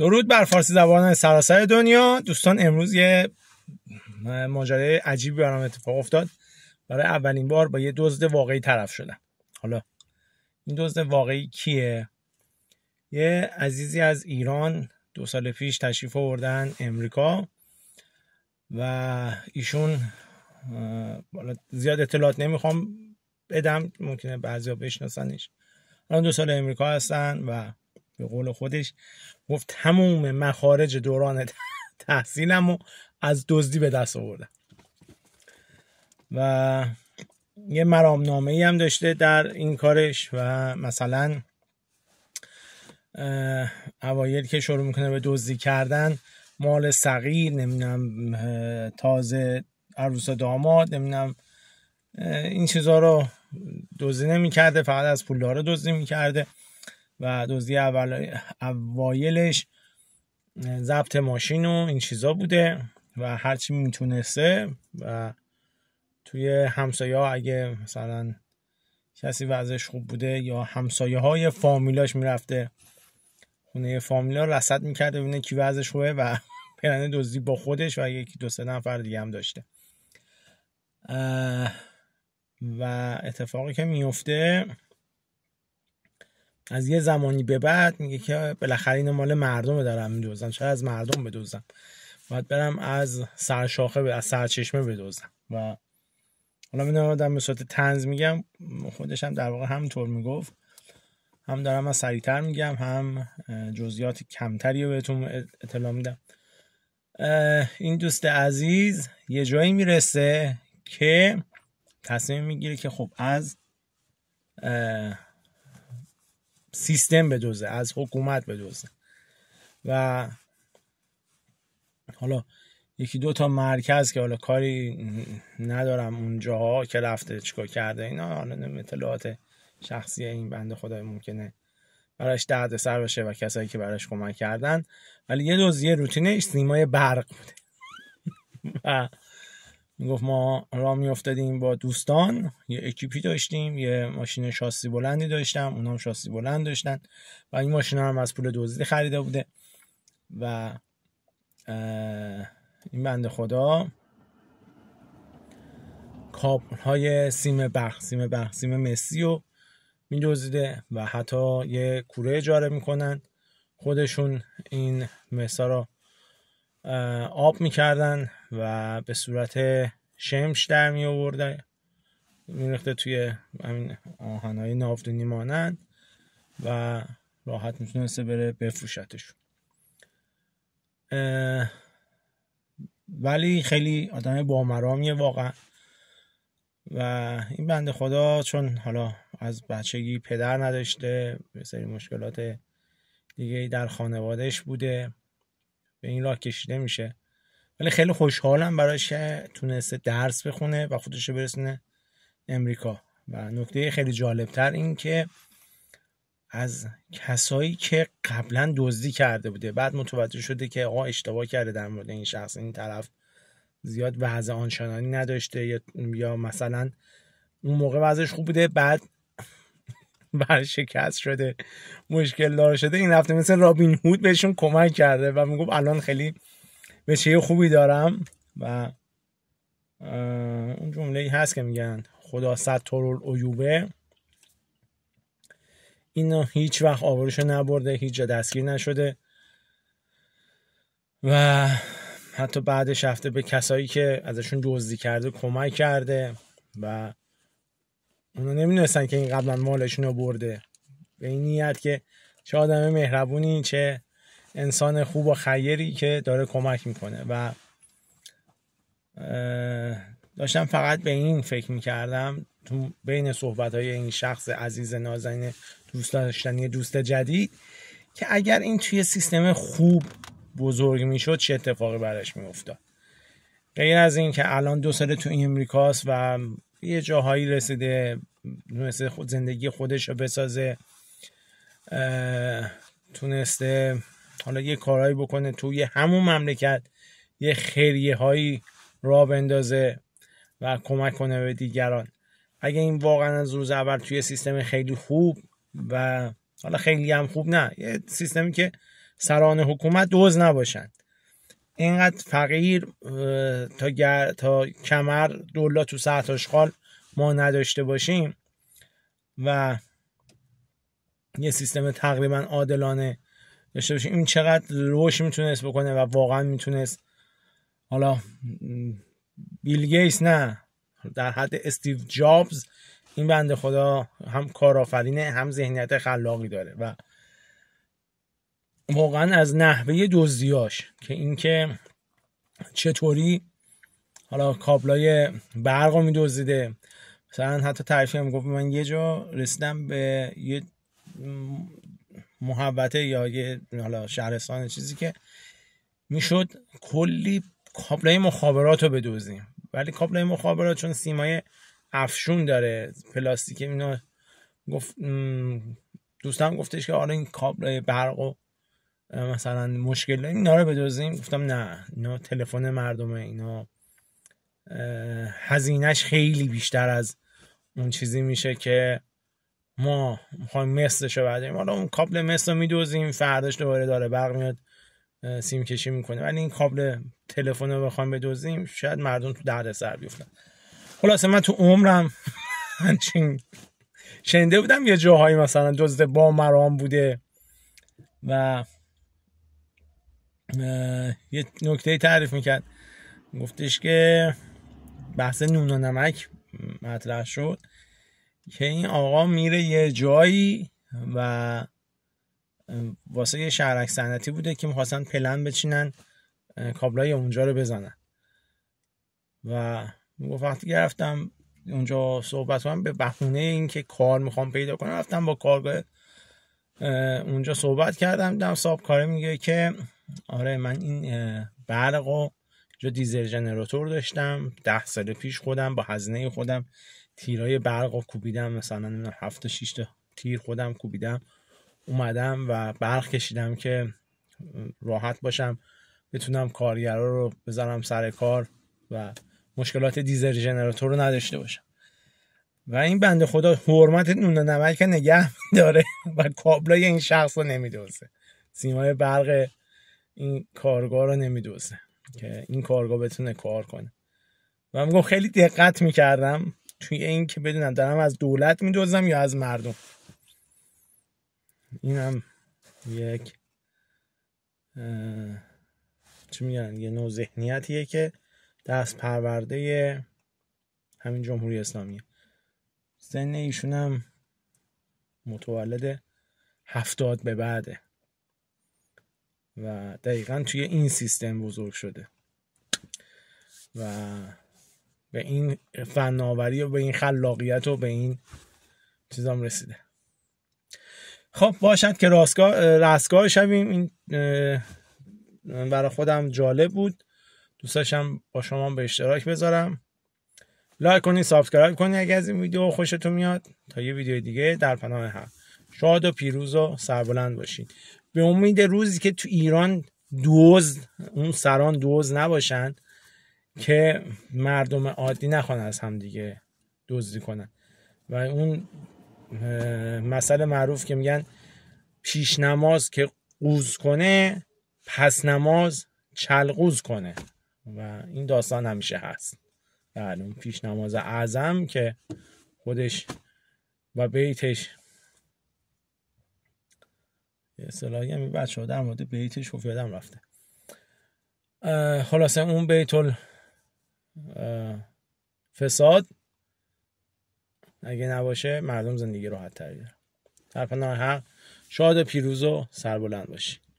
درود بر فارسی زبانان سراسر دنیا دوستان امروز یه ماجرای عجیبی برام اتفاق افتاد برای اولین بار با یه دزد واقعی طرف شدم حالا این دزد واقعی کیه یه عزیزی از ایران دو سال پیش تشریف آوردن امریکا و ایشون زیاد اطلاعات نمیخوام بدم ممکنه بعضیا بشناسنش الان دو سال امریکا هستن و به قول خودش گفت تموم مخارج دوران تحصیلم و از دزدی به دست آوردم و یه مرامنامه ای هم داشته در این کارش و مثلا اوایل که شروع میکنه به دزدی کردن مال صغیر نمیدونم تازه عروس داماد نمیدونم این چیزها رو دزدی نمیکرده فقط از پولدارا دزدی میکرده و دزدی اول اوایلش ضبط ماشین و این چیزا بوده و هرچی میتونسته و توی همسایه ها اگه مثلا کسی وضعش خوب بوده یا همسایه های فامیلاش میرفته خونه فامیلا رسد میکرده ببینه کی وضعش خوبه و پرنده دزدی با خودش و یکی دو سه نفر دیگه هم داشته و اتفاقی که میفته از یه زمانی به بعد میگه که بالاخره اینو مال مردم دارم میدوزم چرا از مردم بدوزم باید برم از سرشاخه از سرچشمه بدوزم و حالا من آدم به صورت تنز میگم خودش هم در واقع همینطور میگفت هم دارم از سریعتر میگم هم جزیات کمتری رو بهتون اطلاع میدم این دوست عزیز یه جایی میرسه که تصمیم میگیره که خب از سیستم بدوزه از حکومت بدوزه و حالا یکی دو تا مرکز که حالا کاری ندارم اونجاها که رفته چیکار کرده اینا حالا اطلاعات شخصی این بنده خدای ممکنه براش درد سر باشه و کسایی که براش کمک کردن ولی یه دوزیه روتینه روتینش سیمای برق بوده میگفت ما را میافتادیم با دوستان یه اکیپی داشتیم یه ماشین شاسی بلندی داشتم اونا هم شاسی بلند داشتن و این ماشین هم از پول دزدی خریده بوده و این بند خدا کابل های سیم برق سیم بخ سیم مسی رو میدوزیده و حتی یه کوره اجاره میکنن خودشون این مسا رو آب میکردن و به صورت شمش در می آورده میریخته توی همین آهنهای نافدونی مانند و راحت میتونسته بره بفروشتشون ولی خیلی آدم بامرامیه واقعا و این بند خدا چون حالا از بچگی پدر نداشته به سری مشکلات دیگه در خانوادهش بوده به این راه کشیده میشه ولی خیلی خوشحالم براش که تونسته درس بخونه و خودش رو برسونه امریکا و نکته خیلی جالبتر این که از کسایی که قبلا دزدی کرده بوده بعد متوجه شده که آقا اشتباه کرده در مورد این شخص این طرف زیاد وضع آنچنانی نداشته یا, یا مثلا اون موقع وضعش خوب بوده بعد شکست شده مشکل دار شده این هفته مثل رابین هود بهشون کمک کرده و میگفت الان خیلی به خوبی دارم و اون جمله ای هست که میگن خدا صد ترول ایوبه اینو هیچ وقت آورشو نبرده هیچ جا دستگیر نشده و حتی بعدش هفته به کسایی که ازشون دزدی کرده کمک کرده و اونا نمیدونستن که این قبلا مالشون رو برده به این نیت که چه آدم مهربونی چه انسان خوب و خیری که داره کمک میکنه و داشتم فقط به این فکر میکردم تو بین صحبت های این شخص عزیز نازنین دوست داشتنی دوست جدید که اگر این توی سیستم خوب بزرگ میشد چه اتفاقی برش میافتاد غیر از این که الان دو ساله تو این امریکاست و یه جاهایی رسیده تونسته خود زندگی خودش رو بسازه تونسته حالا یه کارهایی بکنه توی همون مملکت یه خیریه هایی را بندازه و کمک کنه به دیگران اگه این واقعا از روز اول توی سیستم خیلی خوب و حالا خیلی هم خوب نه یه سیستمی که سران حکومت دوز نباشن اینقدر فقیر تا, گر... تا کمر دولا تو ساعت اشغال ما نداشته باشیم و یه سیستم تقریبا عادلانه داشته باشیم این چقدر روش میتونست بکنه و واقعا میتونست حالا بیل گیس نه در حد استیو جابز این بنده خدا هم کارآفرینه هم ذهنیت خلاقی داره و واقعا از نحوه دزدیاش که اینکه چطوری حالا کابلای برق رو میدزدیده مثلا حتی تعریف هم گفت من یه جا رسیدم به یه محبته یا یه حالا شهرستان چیزی که میشد کلی کابلای مخابرات رو بدوزیم ولی کابلای مخابرات چون سیمای افشون داره پلاستیک اینا گفت دوستم گفتش که آره این کابلای برق و مثلا مشکل اینا رو بدوزیم گفتم نه اینا تلفن مردمه اینا هزینهش خیلی بیشتر از اون چیزی میشه که ما میخوایم مثلش رو حالا اون کابل مثل رو میدوزیم فرداش دوباره داره برق میاد سیم کشی میکنه ولی این کابل تلفن رو بخوام بدوزیم شاید مردم تو درد سر بیفتن خلاصه من تو عمرم همچین شنده بودم یه جاهایی مثلا دزد با مرام بوده و یه نکته تعریف میکرد گفتش که بحث نون و نمک مطرح شد که این آقا میره یه جایی و واسه یه شهرک صنعتی بوده که میخواستن پلن بچینن کابلای اونجا رو بزنن و وقتی گرفتم اونجا صحبت کنم به بهونه اینکه کار میخوام پیدا کنم رفتم با کارگاه اونجا صحبت کردم دیدم صاحب کاره میگه که آره من این برق جو دیزل جنراتور داشتم ده سال پیش خودم با هزینه خودم تیرای برق رو کوبیدم مثلا هفت شیش تا تیر خودم کوبیدم اومدم و برق کشیدم که راحت باشم بتونم کارگرا رو بذارم سر کار و مشکلات دیزل جنراتور رو نداشته باشم و این بنده خدا حرمت نون نمک نگه داره و کابلای این شخص رو نمیدوزه سیمای برق این کارگاه رو نمیدوزه که این کارگاه بتونه کار کنه و میگم خیلی دقت میکردم توی این که بدونم دارم از دولت میدوزم یا از مردم اینم یک چی میگن یه نوع ذهنیتیه که دست پرورده همین جمهوری اسلامیه سن ایشون هم متولد هفتاد به بعده و دقیقا توی این سیستم بزرگ شده و به این فناوری و به این خلاقیت و به این چیزام رسیده خب باشد که راستگاه رستگاه شویم این برای خودم جالب بود دوست با شما به اشتراک بذارم لایک کنید سابسکرایب کنید اگر از این ویدیو خوشتون میاد تا یه ویدیو دیگه در پناه هم شاد و پیروز و سربلند باشید به امید روزی که تو ایران دوز اون سران دوز نباشن که مردم عادی نخوان از هم دیگه دزدی کنن و اون مسئله معروف که میگن پیش نماز که قوز کنه پس نماز چلقوز کنه و این داستان همیشه هست در بله، اون پیش نماز اعظم که خودش و بیتش اصطلاحی همین بچه ها در مورد بیتش گفت یادم رفته خلاصه اون بیت فساد اگه نباشه مردم زندگی راحت تری دارن حق شاد پیروز و سربلند باشی